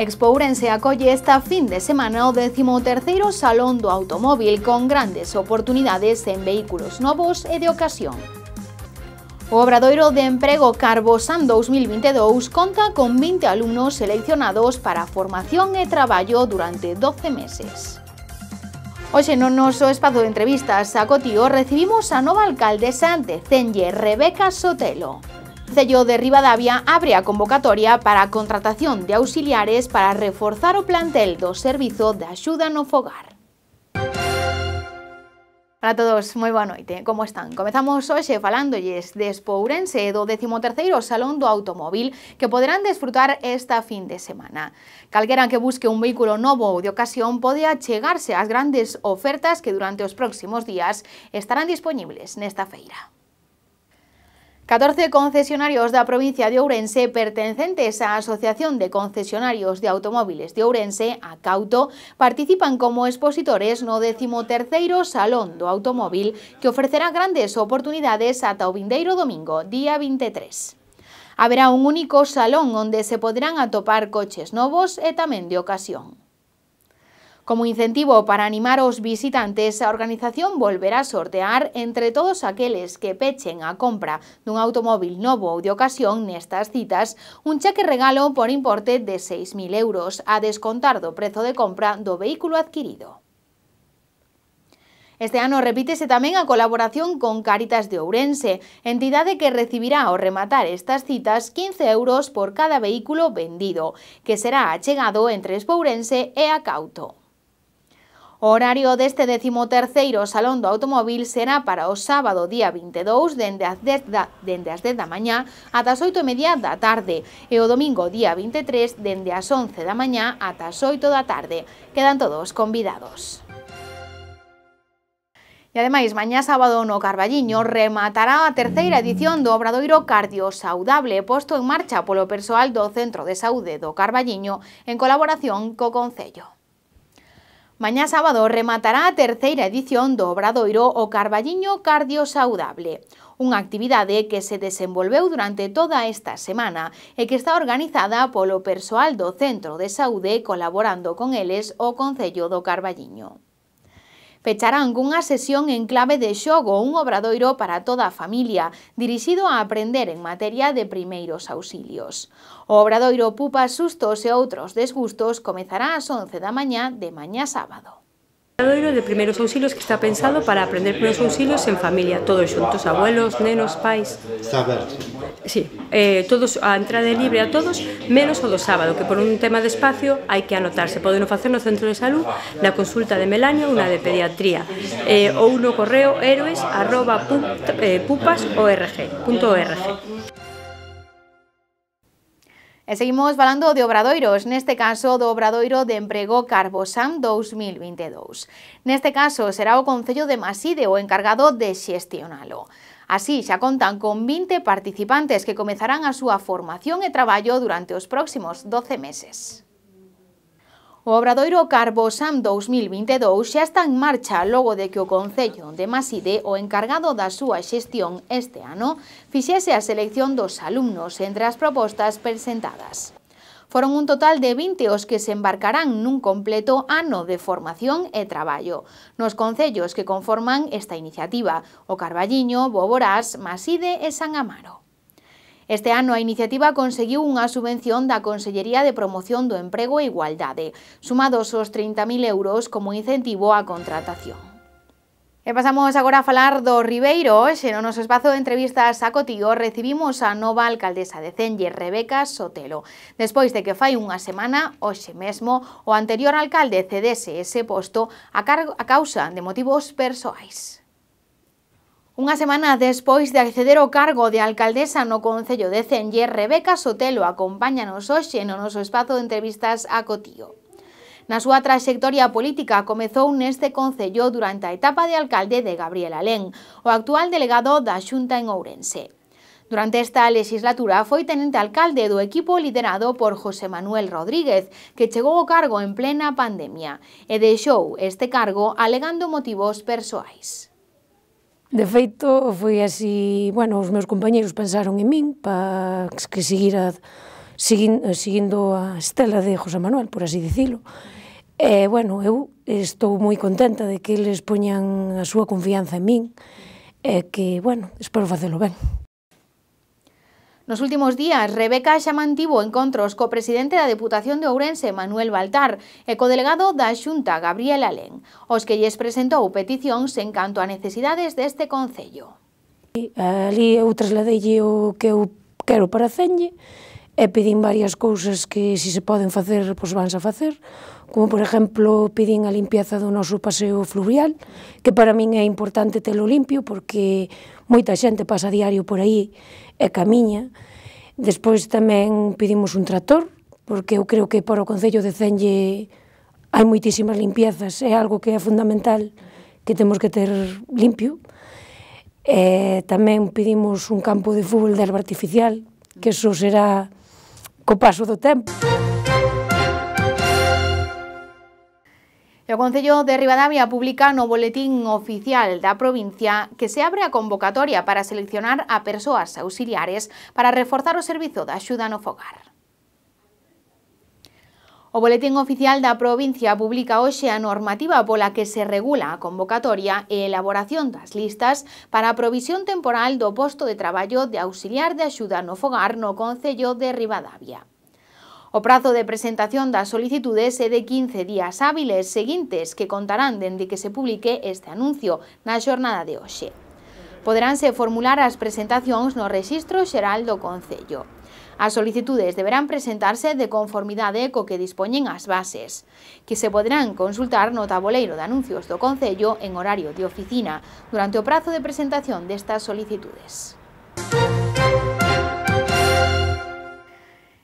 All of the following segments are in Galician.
Expo Ourense acolle esta fin de semana o 13º Salón do Automóvil con grandes oportunidades en vehículos novos e de ocasión. O Obradoiro de Emprego Carbosan 2022 conta con 20 alumnos seleccionados para formación e traballo durante 12 meses. Oxe, no noso espazo de entrevistas a Cotío recibimos a nova alcaldesa de Cenlle, Rebeca Sotelo. Cello de Rivadavia abre a convocatoria para a contratación de auxiliares para reforzar o plantel do Servizo de Axuda no Fogar. Hola a todos, moi boa noite. Como están? Comezamos hoxe falándolles de Espourense do 13º Salón do Automóvil que poderán desfrutar esta fin de semana. Calquera que busque un vehículo novo ou de ocasión pode achegarse ás grandes ofertas que durante os próximos días estarán disponibles nesta feira. 14 concesionarios da provincia de Ourense pertencentes á Asociación de Concesionarios de Automóviles de Ourense, a Cauto, participan como expositores no 13º Salón do Automóvil, que ofrecerá grandes oportunidades ata o vindeiro domingo, día 23. Haberá un único salón onde se poderán atopar coches novos e tamén de ocasión. Como incentivo para animar aos visitantes, a organización volverá a sortear entre todos aqueles que pechen a compra dun automóvil novo ou de ocasión nestas citas un cheque regalo por importe de 6.000 euros a descontar do prezo de compra do vehículo adquirido. Este ano repítese tamén a colaboración con Caritas de Ourense, entidade que recibirá ao rematar estas citas 15 euros por cada vehículo vendido, que será achegado entre Ourense e Acauto. O horario deste 13º Salón do Automóvil será para o sábado día 22 dende as 10 da, dende as 10 da mañá ata as 8 e media da tarde e o domingo día 23 dende as 11 da mañá ata as 8 da tarde. Quedan todos convidados. E ademais, mañá sábado no Carballiño rematará a terceira edición do Obradoiro Cardio Saudable posto en marcha polo persoal do Centro de Saúde do Carballiño en colaboración co Concello. Mañá sábado rematará a terceira edición do Obradoiro o Carballiño Cardio Saudable, unha actividade que se desenvolveu durante toda esta semana e que está organizada polo persoal do Centro de Saúde colaborando con eles o Concello do Carballiño pecharán cunha sesión en clave de xogo un obradoiro para toda a familia, dirixido a aprender en materia de primeiros auxilios. O obradoiro Pupa Sustos e outros desgustos comezará ás 11 da mañá de mañá sábado O obradoiro de primeiros auxilios que está pensado para aprender primeiros auxilios en familia, todos xuntos, abuelos, nenos, pais. Saber. Sí, eh, todos, a entrada é libre a todos, menos o do sábado, que por un tema de espacio hai que anotarse. Podeno facer no centro de salud, na consulta de Melania ou na de pediatría, eh, ou no correo héroes arroba eh, pupas.org. E eh, seguimos falando de obradoiros, neste caso do obradoiro de emprego Carbosan 2022. Neste caso será o Concello de Maside o encargado de xestionalo. Así, xa contan con 20 participantes que comezarán a súa formación e traballo durante os próximos 12 meses. O Obradoiro Carbo SAM 2022 xa está en marcha logo de que o Concello de Maside, o encargado da súa xestión este ano, fixese a selección dos alumnos entre as propostas presentadas. Foron un total de 20 os que se embarcarán nun completo ano de formación e traballo. Nos concellos que conforman esta iniciativa, o Carballiño, Boborás, Maside e San Amaro. Este ano a iniciativa conseguiu unha subvención da Consellería de Promoción do Emprego e Igualdade, sumados os 30.000 euros como incentivo á contratación. E pasamos agora a falar do Ribeiro. Xe no noso espazo de entrevistas a Cotío recibimos a nova alcaldesa de Cenlle, Rebeca Sotelo. Despois de que fai unha semana, hoxe mesmo, o anterior alcalde cedese ese posto a, a causa de motivos persoais. Unha semana despois de acceder ao cargo de alcaldesa no Concello de Cenlle, Rebeca Sotelo acompáñanos hoxe no noso espazo de entrevistas a Cotío. Na súa traxectoria política comezou neste Concello durante a etapa de alcalde de Gabriel Alén, o actual delegado da Xunta en Ourense. Durante esta legislatura foi tenente alcalde do equipo liderado por José Manuel Rodríguez, que chegou ao cargo en plena pandemia e deixou este cargo alegando motivos persoais. De feito, foi así, bueno, os meus compañeros pensaron en min para que seguira seguindo a estela de José Manuel, por así dicilo. E, bueno, eu estou moi contenta de que eles poñan a súa confianza en min e que, bueno, espero facelo ben. Nos últimos días, Rebeca xa mantivo encontros co presidente da Deputación de Ourense, Manuel Baltar, e co delegado da Xunta, Gabriel Alén, os que lles presentou peticións en canto a necesidades deste Concello. Ali eu trasladei o que eu quero para Cenlle, e pedín varias cousas que se si se poden facer, pois vanse a facer, como por exemplo pedín a limpieza do noso paseo fluvial, que para min é importante telo limpio porque moita xente pasa diario por aí e camiña. Despois tamén pedimos un tractor, porque eu creo que para o Concello de Cenlle hai moitísimas limpiezas, é algo que é fundamental que temos que ter limpio. E tamén pedimos un campo de fútbol de artificial, que eso será co paso do tempo. O Concello de Ribadavia publica no Boletín Oficial da provincia que se abre a convocatoria para seleccionar a persoas auxiliares para reforzar o servizo da axuda no fogar. O Boletín Oficial da Provincia publica hoxe a normativa pola que se regula a convocatoria e elaboración das listas para a provisión temporal do posto de traballo de auxiliar de axuda no fogar no Concello de Ribadavia. O prazo de presentación das solicitudes é de 15 días hábiles seguintes que contarán dende que se publique este anuncio na xornada de hoxe. Poderánse formular as presentacións no Rexistro Xeral do Concello. As solicitudes deberán presentarse de conformidade co que dispoñen as bases, que se poderán consultar no taboleiro de anuncios do Concello en horario de oficina durante o prazo de presentación destas solicitudes.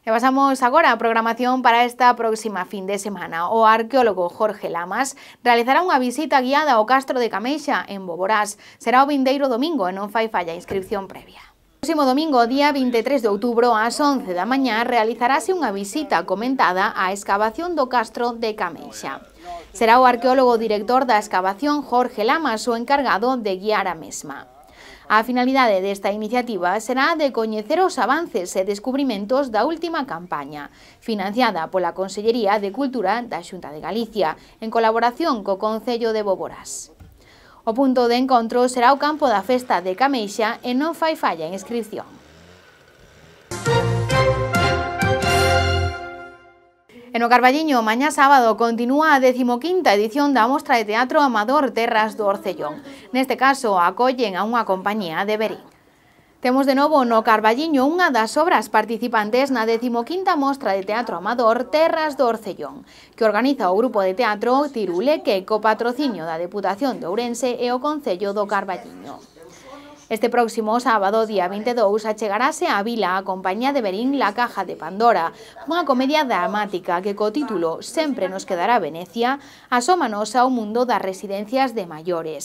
E pasamos agora á programación para esta próxima fin de semana. O arqueólogo Jorge Lamas realizará unha visita guiada ao Castro de Cameixa, en Boborás. Será o vindeiro domingo e non fai falla inscripción previa próximo domingo, día 23 de outubro, ás 11 da mañá, realizarase unha visita comentada á excavación do castro de Cameixa. Será o arqueólogo director da excavación Jorge Lamas o encargado de guiar a mesma. A finalidade desta iniciativa será de coñecer os avances e descubrimentos da última campaña, financiada pola Consellería de Cultura da Xunta de Galicia, en colaboración co Concello de Boborás. O punto de encontro será o campo da festa de Cameixa e non fai falla en inscripción. En o Carballiño, mañá sábado, continúa a 15ª edición da Mostra de Teatro Amador Terras do Orcellón. Neste caso, acollen a unha compañía de Berín. Temos de novo no Carballiño unha das obras participantes na 15ª Mostra de Teatro Amador Terras do Orcellón, que organiza o Grupo de Teatro Tiruleque co patrocinio da Deputación de Ourense e o Concello do Carballiño. Este próximo sábado, día 22, achegarase a Vila a compañía de Berín La Caja de Pandora, unha comedia dramática que co título Sempre nos quedará Venecia, asómanos ao mundo das residencias de maiores.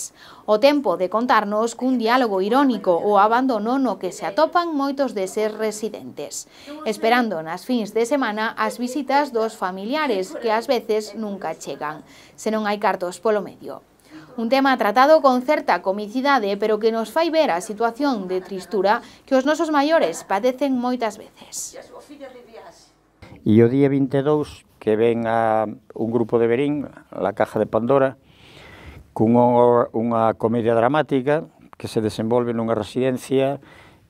O tempo de contarnos cun diálogo irónico o abandono no que se atopan moitos de ser residentes, esperando nas fins de semana as visitas dos familiares que ás veces nunca chegan, senón hai cartos polo medio. Un tema tratado con certa comicidade, pero que nos fai ver a situación de tristura que os nosos maiores padecen moitas veces. E o día 22 que ven a un grupo de Berín, la Caja de Pandora, cun unha comedia dramática que se desenvolve nunha residencia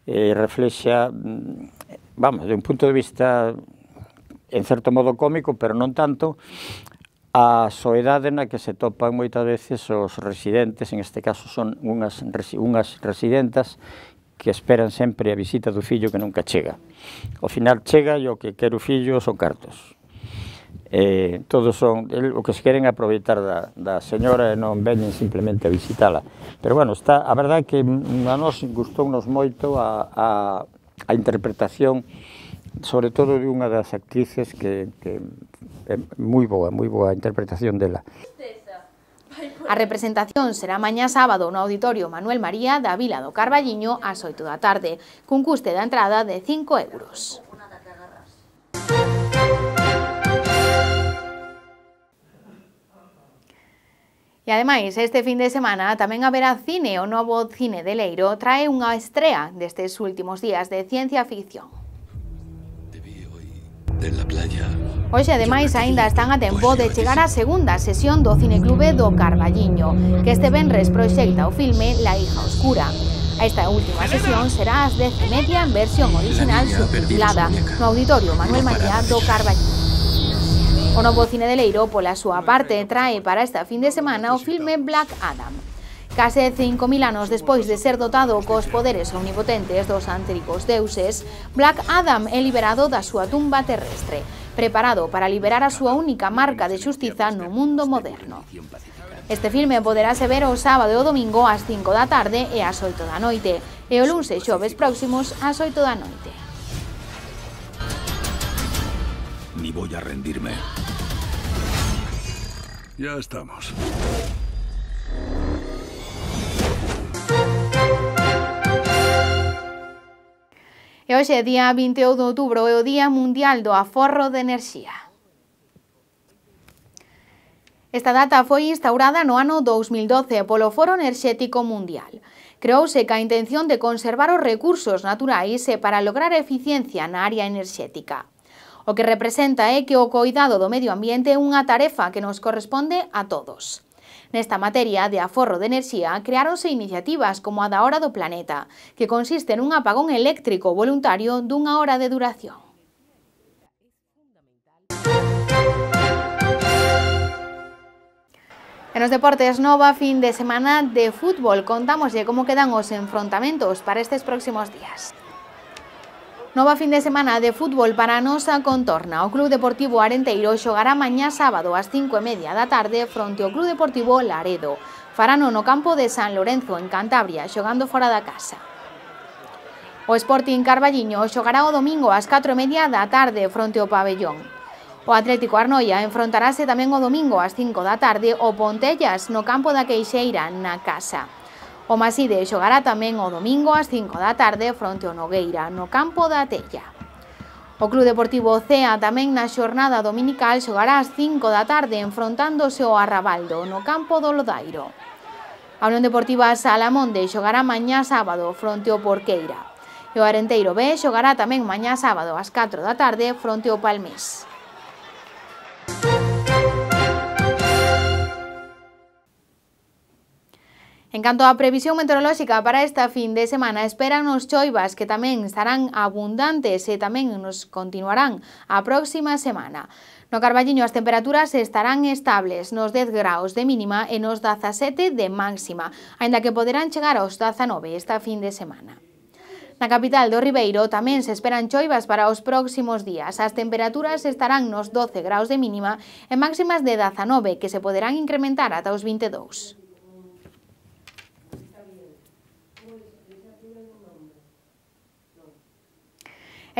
e reflexa, mm, vamos, de un punto de vista en certo modo cómico, pero non tanto, a soedade na que se topan moitas veces os residentes, en este caso son unhas, unhas residentas que esperan sempre a visita do fillo que nunca chega. Ao final chega e o que quero fillo son cartos. Eh, todos son, el, o que se queren aproveitar da, da señora e non veñen simplemente a visitala. Pero bueno, está, a verdad que a nos gustounos moito a, a, a interpretación sobre todo de unha das actrices que, que é moi boa, moi boa a interpretación dela. A representación será mañá sábado no Auditorio Manuel María da Vila do Carballiño ás 8 da tarde, cun custe da entrada de 5 euros. E ademais, este fin de semana tamén haberá cine o novo cine de Leiro trae unha estrea destes últimos días de ciencia ficción dela playa. Hoxe, ademais, aínda están a tempo de chegar á segunda sesión do Cineclube do Carballiño, que este venres proxecta o filme La hija oscura. Esta última sesión será ás 10 media en versión original subtitulada no Auditorio Manuel María do Carballiño. O novo cine de Leiro, pola súa parte, trae para esta fin de semana o filme Black Adam, Case 5.000 anos despois de ser dotado cos poderes omnipotentes dos antéricos deuses, Black Adam é liberado da súa tumba terrestre, preparado para liberar a súa única marca de xustiza no mundo moderno. Este filme poderase ver o sábado e o domingo ás 5 da tarde e ás 8 da noite, e o lunes e xoves próximos ás 8 da noite. Ni voy a rendirme. Ya estamos. E hoxe, día 21 de outubro, é o Día Mundial do Aforro de Enerxía. Esta data foi instaurada no ano 2012 polo Foro Enerxético Mundial. Creouse ca intención de conservar os recursos naturais e para lograr eficiencia na área enerxética. O que representa é que o coidado do medio ambiente é unha tarefa que nos corresponde a todos. Nesta materia de aforro de enerxía creáronse iniciativas como a da Hora do Planeta, que consiste nun apagón eléctrico voluntario dunha hora de duración. En os deportes, nova fin de semana de fútbol. Contámoslle como quedan os enfrontamentos para estes próximos días. Nova fin de semana de fútbol para a nosa contorna. O Club Deportivo Arenteiro xogará mañá sábado ás 5 e media da tarde fronte ao Club Deportivo Laredo. Farano no campo de San Lorenzo, en Cantabria, xogando fora da casa. O Sporting Carballiño xogará o domingo ás 4 e media da tarde fronte ao pabellón. O Atlético Arnoia enfrontarase tamén o domingo ás 5 da tarde o Pontellas no campo da Queixeira, na casa. O Maside xogará tamén o domingo ás 5 da tarde fronte ao Nogueira, no campo da Tella. O Club Deportivo Ocea tamén na xornada dominical xogará ás 5 da tarde enfrontándose ao Arrabaldo no campo do Lodairo. A Unión Deportiva Salamonde xogará mañá sábado fronte ao Porqueira. E o Arenteiro B xogará tamén mañá sábado ás 4 da tarde fronte ao Palmés. En canto á previsión meteorolóxica para esta fin de semana, esperan os choivas que tamén estarán abundantes e tamén nos continuarán a próxima semana. No Carballiño as temperaturas estarán estables nos 10 graus de mínima e nos 17 de máxima, aínda que poderán chegar aos 19 esta fin de semana. Na capital do Ribeiro tamén se esperan choivas para os próximos días. As temperaturas estarán nos 12 graus de mínima e máximas de 19 que se poderán incrementar ata os 22.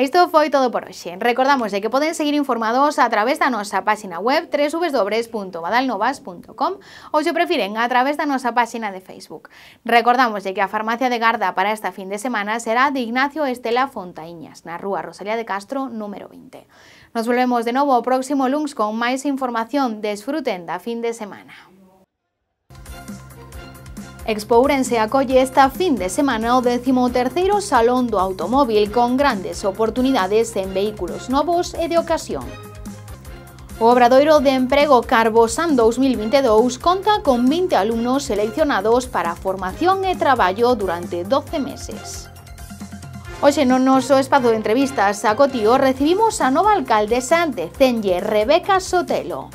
Isto foi todo por hoxe. Recordamos que poden seguir informados a través da nosa página web www.badalnovas.com ou se prefiren a través da nosa página de Facebook. Recordamos que a farmacia de Garda para esta fin de semana será de Ignacio Estela Fontaíñas, na rúa Rosalía de Castro, número 20. Nos volvemos de novo o próximo lunes con máis información. Desfruten da fin de semana. Expo Ourense acolle esta fin de semana o 13º Salón do Automóvil con grandes oportunidades en vehículos novos e de ocasión. O Obradoiro de Emprego Carbosan 2022 conta con 20 alumnos seleccionados para formación e traballo durante 12 meses. Oxe, no noso espazo de entrevistas a Cotío recibimos a nova alcaldesa de Cenlle, Rebeca Sotelo.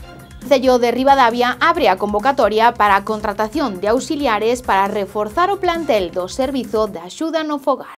Cello de Rivadavia abre a convocatoria para contratación de auxiliares para reforzar o plantel dos Servizo de ayuda no Fogar.